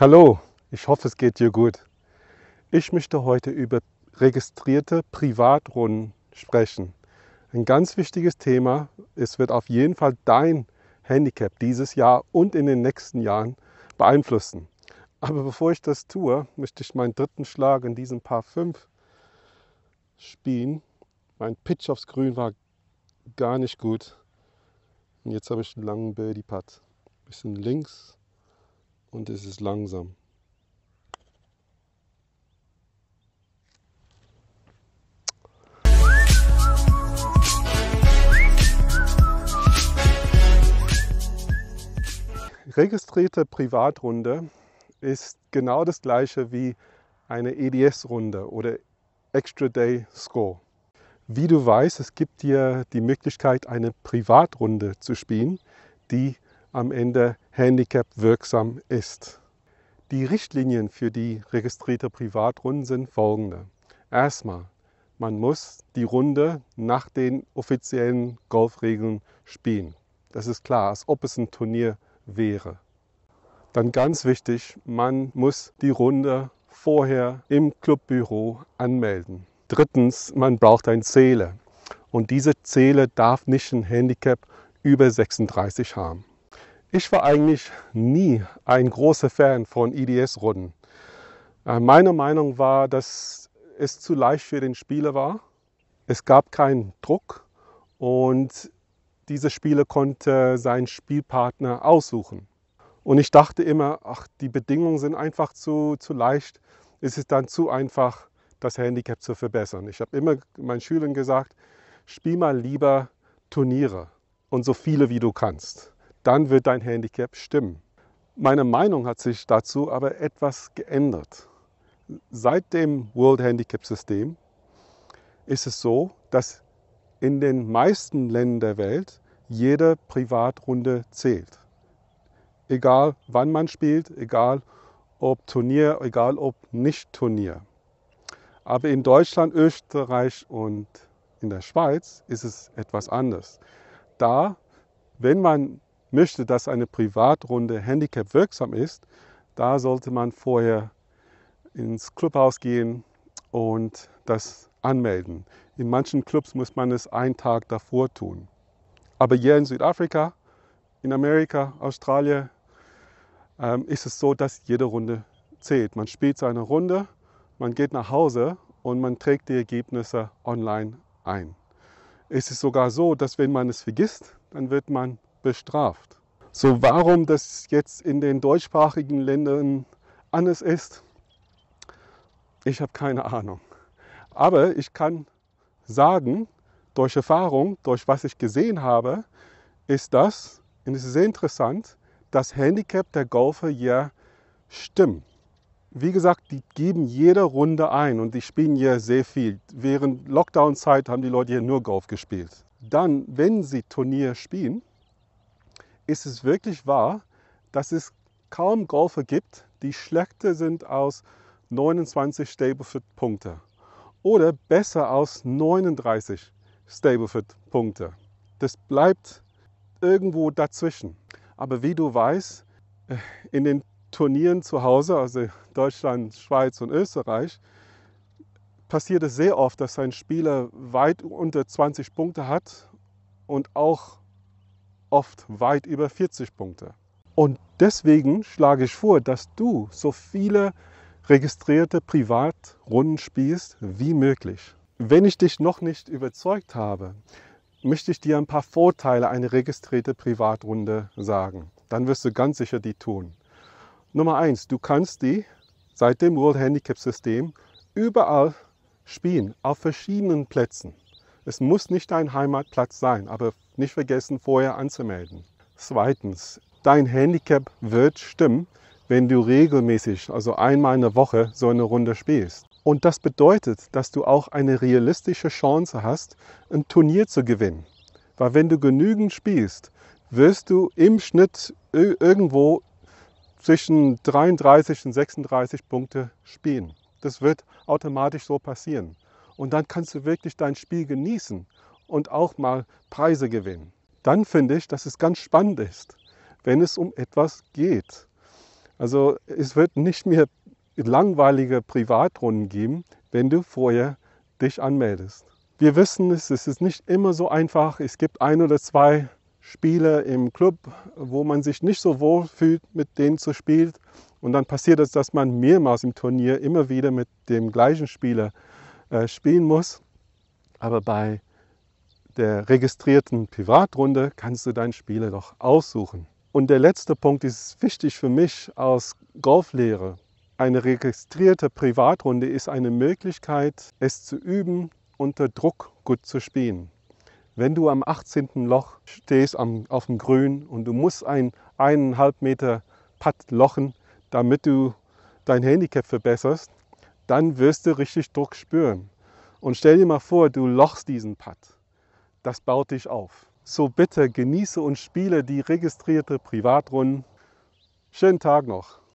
Hallo, ich hoffe es geht dir gut. Ich möchte heute über registrierte Privatrunden sprechen. Ein ganz wichtiges Thema. Es wird auf jeden Fall dein Handicap dieses Jahr und in den nächsten Jahren beeinflussen. Aber bevor ich das tue, möchte ich meinen dritten Schlag in diesem Paar 5 spielen. Mein Pitch aufs Grün war gar nicht gut. Und jetzt habe ich einen langen Birdie-Putt. Bisschen links, und es ist langsam. Registrierte Privatrunde ist genau das gleiche wie eine EDS-Runde oder Extra Day Score. Wie du weißt, es gibt dir die Möglichkeit, eine Privatrunde zu spielen, die am Ende handicap wirksam ist. Die Richtlinien für die registrierte Privatrunden sind folgende. Erstmal, man muss die Runde nach den offiziellen Golfregeln spielen. Das ist klar, als ob es ein Turnier wäre. Dann ganz wichtig, man muss die Runde vorher im Clubbüro anmelden. Drittens, man braucht einen Zähler. Und diese Zähler darf nicht ein Handicap über 36 haben. Ich war eigentlich nie ein großer Fan von IDS-Runden. Äh, meine Meinung war, dass es zu leicht für den Spieler war. Es gab keinen Druck und dieser Spieler konnte seinen Spielpartner aussuchen. Und ich dachte immer, ach, die Bedingungen sind einfach zu, zu leicht. Es ist dann zu einfach, das Handicap zu verbessern. Ich habe immer meinen Schülern gesagt, spiel mal lieber Turniere und so viele wie du kannst dann wird dein Handicap stimmen. Meine Meinung hat sich dazu aber etwas geändert. Seit dem World Handicap System ist es so, dass in den meisten Ländern der Welt jede Privatrunde zählt. Egal wann man spielt, egal ob Turnier, egal ob nicht Turnier. Aber in Deutschland, Österreich und in der Schweiz ist es etwas anders. Da, wenn man möchte, dass eine Privatrunde Handicap wirksam ist, da sollte man vorher ins Clubhaus gehen und das anmelden. In manchen Clubs muss man es einen Tag davor tun. Aber hier in Südafrika, in Amerika, Australien ähm, ist es so, dass jede Runde zählt. Man spielt seine Runde, man geht nach Hause und man trägt die Ergebnisse online ein. Es ist sogar so, dass wenn man es vergisst, dann wird man bestraft. So warum das jetzt in den deutschsprachigen Ländern anders ist, ich habe keine Ahnung. Aber ich kann sagen, durch Erfahrung, durch was ich gesehen habe, ist das, und es ist sehr interessant, das Handicap der Golfer ja stimmt. Wie gesagt, die geben jede Runde ein und die spielen ja sehr viel. Während Lockdown-Zeit haben die Leute hier nur Golf gespielt. Dann, wenn sie Turnier spielen, ist es wirklich wahr, dass es kaum Golfer gibt, die schlechter sind als 29 Stableford-Punkte oder besser als 39 Stableford-Punkte. Das bleibt irgendwo dazwischen. Aber wie du weißt, in den Turnieren zu Hause, also Deutschland, Schweiz und Österreich, passiert es sehr oft, dass ein Spieler weit unter 20 Punkte hat und auch oft weit über 40 Punkte. Und deswegen schlage ich vor, dass du so viele registrierte Privatrunden spielst wie möglich. Wenn ich dich noch nicht überzeugt habe, möchte ich dir ein paar Vorteile einer registrierten Privatrunde sagen. Dann wirst du ganz sicher die tun. Nummer eins: Du kannst die seit dem World Handicap System überall spielen, auf verschiedenen Plätzen. Es muss nicht dein Heimatplatz sein, aber nicht vergessen, vorher anzumelden. Zweitens, dein Handicap wird stimmen, wenn du regelmäßig, also einmal in der Woche, so eine Runde spielst. Und das bedeutet, dass du auch eine realistische Chance hast, ein Turnier zu gewinnen. Weil wenn du genügend spielst, wirst du im Schnitt irgendwo zwischen 33 und 36 Punkte spielen. Das wird automatisch so passieren. Und dann kannst du wirklich dein Spiel genießen und auch mal Preise gewinnen. Dann finde ich, dass es ganz spannend ist, wenn es um etwas geht. Also es wird nicht mehr langweilige Privatrunden geben, wenn du vorher dich anmeldest. Wir wissen es, es ist nicht immer so einfach. Es gibt ein oder zwei Spiele im Club, wo man sich nicht so wohl fühlt, mit denen zu spielen. Und dann passiert es, dass man mehrmals im Turnier immer wieder mit dem gleichen Spieler äh, spielen muss. Aber bei der registrierten Privatrunde kannst du deinen Spieler doch aussuchen. Und der letzte Punkt ist wichtig für mich aus Golflehre. Eine registrierte Privatrunde ist eine Möglichkeit, es zu üben, unter Druck gut zu spielen. Wenn du am 18. Loch stehst am, auf dem Grün und du musst ein 1,5 Meter Putt lochen, damit du dein Handicap verbesserst, dann wirst du richtig Druck spüren. Und stell dir mal vor, du lochst diesen Putt das baut dich auf. So bitte genieße und spiele die registrierte Privatrunde. Schönen Tag noch.